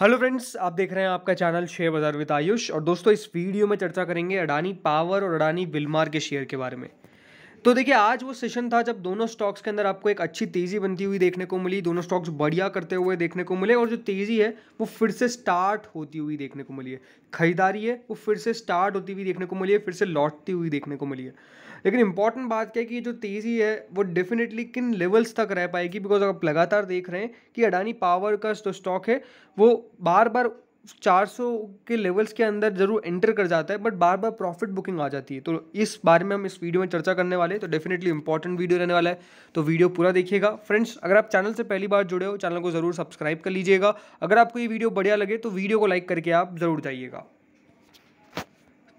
hello friends आप देख रहे हैं आपका चैनल शेयर बाजार विद आयुष और दोस्तों इस वीडियो में चर्चा करेंगे अडानी पावर और अडानी विलमार के शेयर के बारे में तो देखिए आज वो सेशन था जब दोनों स्टॉक्स के अंदर आपको एक अच्छी तेज़ी बनती हुई देखने को मिली दोनों स्टॉक्स बढ़िया करते हुए देखने को मिले और जो तेज़ी है वो फिर से स्टार्ट होती हुई देखने को मिली है खरीदारी है वो फिर से स्टार्ट होती हुई देखने को मिली है फिर से लौटती हुई देखने को मिली है लेकिन इंपॉर्टेंट बात क्या है कि जो तेज़ी है वो डेफिनेटली किन लेवल्स तक रह पाएगी बिकॉज आप लगातार देख रहे हैं कि अडानी पावर का जो स्टॉक है वो बार बार 400 के लेवल्स के अंदर जरूर एंटर कर जाता है बट बार बार प्रॉफिट बुकिंग आ जाती है तो इस बारे में हम इस वीडियो में चर्चा करने वाले हैं तो डेफिनेटली इंपॉर्टेंट वीडियो रहने वाला है तो वीडियो पूरा देखिएगा फ्रेंड्स अगर आप चैनल से पहली बार जुड़े हो चैनल को ज़रूर सब्सक्राइब कर लीजिएगा अगर आपको ये वीडियो बढ़िया लगे तो वीडियो को लाइक करके आप ज़रूर जाइएगा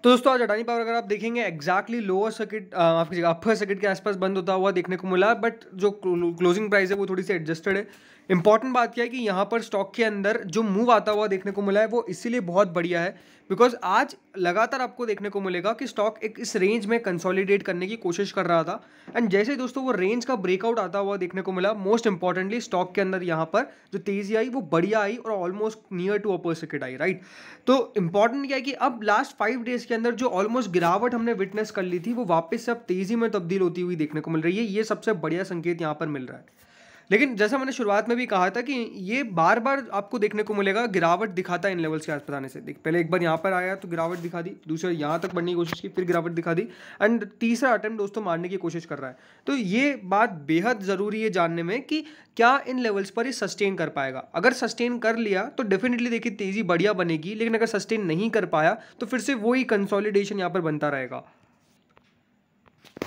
तो दोस्तों आज अडानी पावर अगर आप देखेंगे एक्जैक्टली लोअर सर्किट आपकी जगह अपर सर्किट के आसपास बंद होता हुआ देखने को मिला बट जो क्लोजिंग प्राइस है वो थोड़ी सी एडजस्टेड है इंपॉर्टेंट बात क्या है कि यहाँ पर स्टॉक के अंदर जो मूव आता हुआ देखने को मिला है वो इसीलिए बहुत बढ़िया है बिकॉज आज लगातार आपको देखने को मिलेगा कि स्टॉक एक इस रेंज में कंसोलिडेट करने की कोशिश कर रहा था एंड जैसे दोस्तों वो रेंज का ब्रेकआउट आता हुआ देखने को मिला मोस्ट इंपॉर्टेंटली स्टॉक के अंदर यहाँ पर जो तेजी आई वो बढ़िया आई और almost near to upper circuit आई राइट तो इंपॉर्टेंट क्या है कि अब लास्ट फाइव डेज के के अंदर जो ऑलमोस्ट गिरावट हमने विटनेस कर ली थी वो वापस से अब तेजी में तब्दील होती हुई देखने को मिल रही है ये सबसे बढ़िया संकेत यहाँ पर मिल रहा है लेकिन जैसा मैंने शुरुआत में भी कहा था कि ये बार बार आपको देखने को मिलेगा गिरावट दिखाता है इन लेवल्स के आसपास आने से देख पहले एक बार यहाँ पर आया तो गिरावट दिखा दी दूसरा यहाँ तक बढ़ने की कोशिश की फिर गिरावट दिखा दी एंड तीसरा अटैम्प्ट दोस्तों मारने की कोशिश कर रहा है तो ये बात बेहद ज़रूरी है जानने में कि क्या इन लेवल्स पर ये सस्टेन कर पाएगा अगर सस्टेन कर लिया तो डेफिनेटली देखिए तेज़ी बढ़िया बनेगी लेकिन अगर सस्टेन नहीं कर पाया तो फिर से वही कंसॉलिडेशन यहाँ पर बनता रहेगा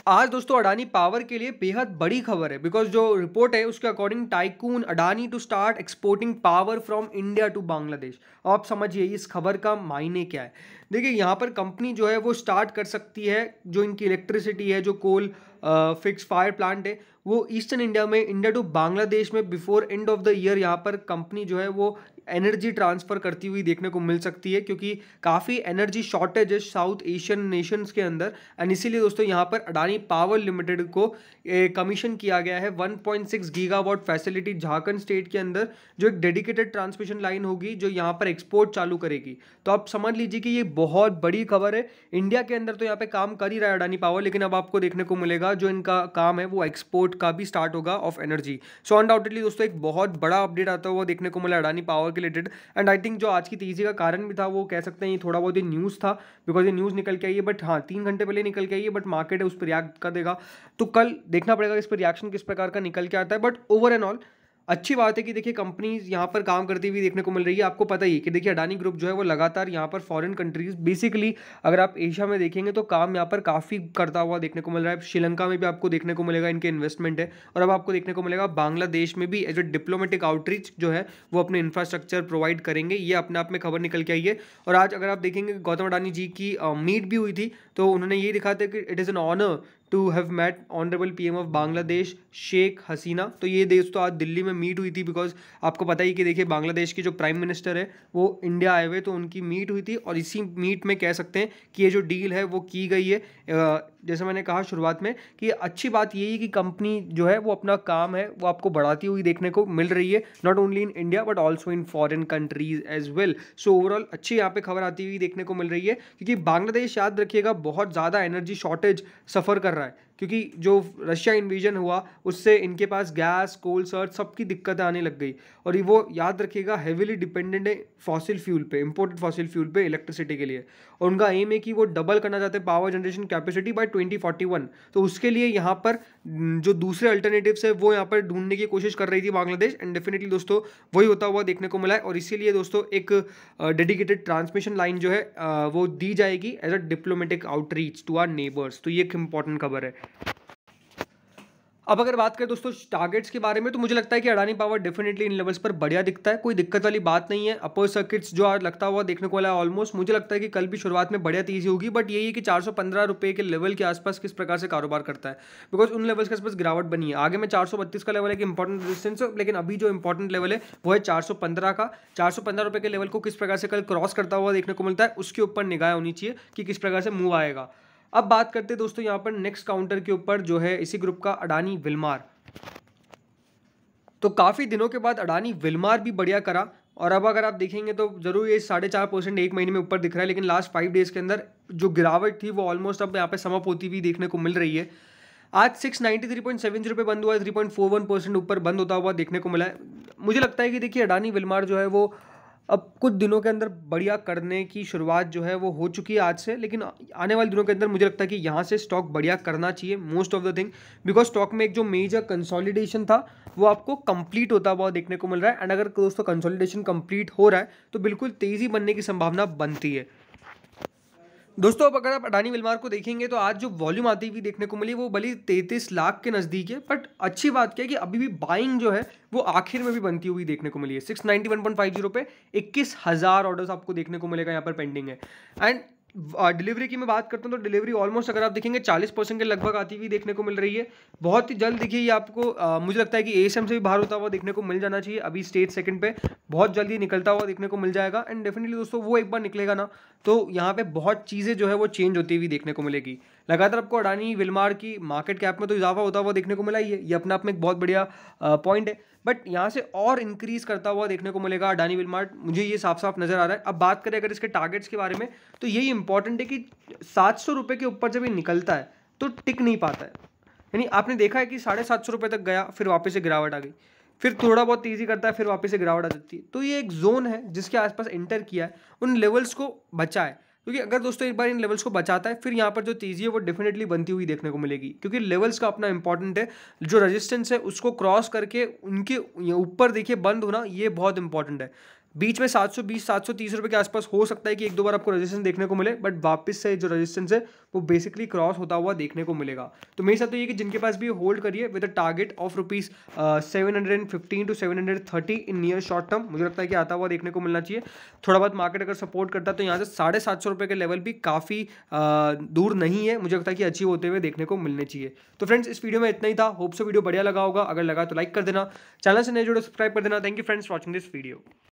आज दोस्तों अडानी पावर के लिए बेहद बड़ी खबर है बिकॉज जो रिपोर्ट है उसके according tycoon Adani to start exporting power from India to Bangladesh आप समझिए इस खबर का मायने क्या है देखिए यहाँ पर कंपनी जो है वो स्टार्ट कर सकती है जो इनकी इलेक्ट्रिसिटी है जो कोल फिक्स फायर प्लांट है वो ईस्टर्न इंडिया में इंडिया टू बांग्लादेश में before end of the year यहाँ पर कंपनी जो है वो एनर्जी ट्रांसफ़र करती हुई देखने को मिल सकती है क्योंकि काफ़ी एनर्जी शॉर्टेज है साउथ एशियन नेशंस के अंदर एंड इसीलिए दोस्तों यहाँ पर अडानी पावर लिमिटेड को कमीशन किया गया है 1.6 गीगावाट फैसिलिटी झारखंड स्टेट के अंदर जो एक डेडिकेटेड ट्रांसमिशन लाइन होगी जो यहाँ पर एक्सपोर्ट चालू करेगी तो आप समझ लीजिए कि ये बहुत बड़ी खबर है इंडिया के अंदर तो यहाँ पे काम कर ही रहा है अडानी पावर लेकिन अब आपको देखने को मिलेगा जो इनका काम है वो एक्सपोर्ट का भी स्टार्ट होगा ऑफ एनर्जी सो अनडाउटेडली दोस्तों एक बहुत बड़ा अपडेट आता हुआ देखने को मिला Adani power related and I think जो आज की तेजी का कारण भी था वो कह सकते हैं ये थोड़ा बहुत ये न्यूज़ था बिकॉज ये न्यूज़ निकल के आई है बट हाँ तीन घंटे पहले निकल के आई है बट मार्केट है उस पर रिएक्ट कर देगा तो कल देखना पड़ेगा इस पर रिएक्शन किस प्रकार का निकल के आता है बट ओवर एंड ऑल अच्छी बात है कि देखिए कंपनीज यहाँ पर काम करती हुई देखने को मिल रही है आपको पता ही कि देखिए अडानी ग्रुप जो है वो लगातार यहाँ पर फॉरेन कंट्रीज बेसिकली अगर आप एशिया में देखेंगे तो काम यहाँ पर काफ़ी करता हुआ देखने को मिल रहा है श्रीलंका में भी आपको देखने को मिलेगा इनके इन्वेस्टमेंट है और अब आपको देखने को मिलेगा बांग्लादेश में भी एज ए डिप्लोमेटिक आउटरीच जो है वो अपने इंफ्रास्ट्रक्चर प्रोवाइड करेंगे ये अपने आप में खबर निकल के आई है और आज अगर आप देखेंगे गौतम अडानी जी की मीट भी हुई थी तो उन्होंने ये दिखा था कि it is an honour to have met honourable PM of Bangladesh Sheikh Hasina तो ये देश तो आज दिल्ली में मीट हुई थी बिकॉज आपको पता ही कि देखिए बांग्लादेश के जो प्राइम मिनिस्टर है वो इंडिया आए हुए तो उनकी मीट हुई थी और इसी मीट में कह सकते हैं कि ये जो डील है वो की गई है जैसे मैंने कहा शुरुआत में कि अच्छी बात यही है कि कंपनी जो है वो अपना काम है वो आपको बढ़ाती हुई देखने को मिल रही है not only in India but also in foreign countries as well so overall अच्छी यहाँ पर खबर आती हुई देखने को मिल रही है क्योंकि बांग्लादेश याद रखिएगा बहुत ज़्यादा एनर्जी शॉर्टेज सफ़र कर right क्योंकि जो रशिया इन्वेजन हुआ उससे इनके पास गैस कोल सर्च सबकी दिक्कतें आने लग गई और ये वो याद रखिएगा हेविली डिपेंडेंट है फॉसिल फ्यूल पे इंपोर्टेड फॉसिल फ्यूल पे इलेक्ट्रिसिटी के लिए और उनका एम है कि वो डबल करना चाहते हैं पावर जनरेशन कैपेसिटी बाय 2041 तो उसके लिए यहाँ पर जो दूसरे अल्टरनेटिवस है वो यहाँ पर ढूंढने की कोशिश कर रही थी बांग्लादेश एंड डेफिनेटली दोस्तों वही होता हुआ देखने को मिला है और इसीलिए दोस्तों एक डेडिकेटेड ट्रांसमिशन लाइन जो है वो दी जाएगी as a diplomatic outreach to our neighbours तो ये एक इंपॉर्टेंट खबर है अब अगर बात करें दोस्तों टारगेट्स के बारे में तो मुझे लगता है कि अडानी पावर डेफिनेटली इन लेवल्स पर बढ़िया दिखता है कोई दिक्कत वाली बात नहीं है अपर सर्किट्स जो आज लगता हुआ देखने को वाला है ऑलमोस्ट मुझे लगता है कि कल भी शुरुआत में बढ़िया तेजी होगी बट यही है कि चार रुपए के लेवल के आसपास किस प्रकार से कारोबार करता है बिकॉज उन लेवल्स के आसपास गिरावट बनी है आगे में चार का लेवल है कि इंपॉर्टेंट रेजिस्टेंस लेकिन अभी जो इंपॉर्टेंट लेवल है वो है चार का चार रुपए के लेवल को किस प्रकार से कल क्रॉस करता हुआ देखने को मिलता है उसके ऊपर निगाह होनी चाहिए कि किस प्रकार से मूव आएगा अब बात करते हैं दोस्तों यहाँ पर नेक्स्ट काउंटर के ऊपर जो है इसी ग्रुप का अडानी विलमार तो काफ़ी दिनों के बाद अडानी विलमार भी बढ़िया करा और अब अगर आप देखेंगे तो ज़रूर ये साढ़े चार परसेंट एक महीने में ऊपर दिख रहा है लेकिन लास्ट फाइव डेज़ के अंदर जो गिरावट थी वो ऑलमोस्ट अब यहाँ पे समअप होती हुई देखने को मिल रही है आज six ninety three point seven zero पे बंद हुआ है three point four one percent ऊपर बंद होता हुआ देखने को मिला है मुझे लगता है कि देखिए अडानी विलमार जो है वो अब कुछ दिनों के अंदर बढ़िया करने की शुरुआत जो है वो हो चुकी है आज से लेकिन आने वाले दिनों के अंदर मुझे लगता है कि यहाँ से स्टॉक बढ़िया करना चाहिए most of the thing because stock में एक जो मेजर कंसोलिडेशन था वो आपको कंप्लीट होता हुआ देखने को मिल रहा है एंड अगर दोस्तों कंसोलिडेशन कंप्लीट हो रहा है तो बिल्कुल तेज़ी बनने की संभावना बनती है दोस्तों अब अगर आप अडानी विलमार को देखेंगे तो आज जो वॉल्यूम आती हुई देखने को मिली वो भली तैतीस लाख के नज़दीक है बट अच्छी बात क्या है कि अभी भी बाइंग जो है वो आखिर में भी बनती हुई देखने को मिली है six ninety one point five zero पे इक्कीस हज़ार ऑर्डर्स आपको देखने को मिलेगा यहाँ पर पेंडिंग है एंड डिलीवरी की मैं बात करता हूँ तो डिलीवरी ऑलमोस्ट अगर आप देखेंगे चालीस परसेंट के लगभग आती हुई देखने को मिल रही है बहुत ही जल्द देखिए ये आपको आ, मुझे लगता है कि एएसएम से भी बाहर होता हुआ देखने को मिल जाना चाहिए अभी स्टेज सेकंड पे बहुत जल्दी निकलता हुआ देखने को मिल जाएगा एंड डेफिनेटली दोस्तों वो एक बार निकलेगा ना तो यहाँ पे बहुत चीज़ें जो है वो चेंज होती हुई देखने को मिलेगी लगातार आपको अडानी विलमार की मार्केट कैप में तो इजाफा होता हुआ देखने को मिला ही है ये अपने आप में एक बहुत बढ़िया पॉइंट है बट यहाँ से और इंक्रीज करता हुआ देखने को मिलेगा अडानी विलमार्ट मुझे ये साफ साफ नज़र आ रहा है अब बात करें अगर इसके टारगेट्स के बारे में तो यही इंपॉर्टेंट है कि सात सौ रुपये के ऊपर जब ये निकलता है तो टिक नहीं पाता है यानी आपने देखा है कि साढ़े सात सौ रुपये तक गया फिर वापस से गिरावट आ गई फिर थोड़ा बहुत तेज़ी करता है फिर वापस से गिरावट आ जाती है तो ये एक जोन है जिसके आसपास एंटर किया है उन लेवल्स को बचाए क्योंकि अगर दोस्तों एक बार इन लेवल्स को बचाता है फिर यहाँ पर जो तेज़ी है वो डेफिनेटली बनती हुई देखने को मिलेगी क्योंकि लेवल्स का अपना इंपॉर्टेंट है जो रेजिस्टेंस है उसको क्रॉस करके उनके ऊपर देखिए बंद होना ये बहुत इंपॉर्टेंट है बीच में 720 730 रुपए के आसपास हो सकता है कि एक दो बार आपको रेजिस्टेंस देखने को मिले बट वापस से जो रेजिस्टेंस है वो बेसिकली क्रॉस होता हुआ देखने को मिलेगा तो मेरे साथ तो ये कि जिनके पास भी होल्ड करिए with a target of rupees seven hundred and fifteen to seven hundred thirty in near short term मुझे लगता है कि आता हुआ देखने को मिलना चाहिए थोड़ा बहुत मार्केट अगर सपोर्ट करता तो यहाँ से साढ़े सात सौ रुपये के लेवल भी काफ़ी दूर नहीं है मुझे लगता है कि अचीव होते हुए देखने को मिलने चाहिए तो फ्रेंड्स इस वीडियो में इतना ही था होप से वीडियो बढ़िया लगा होगा अगर लगा तो लाइक कर देना चैनल से नए जुड़े सब्सक्राइब कर देना thank you friends watching this video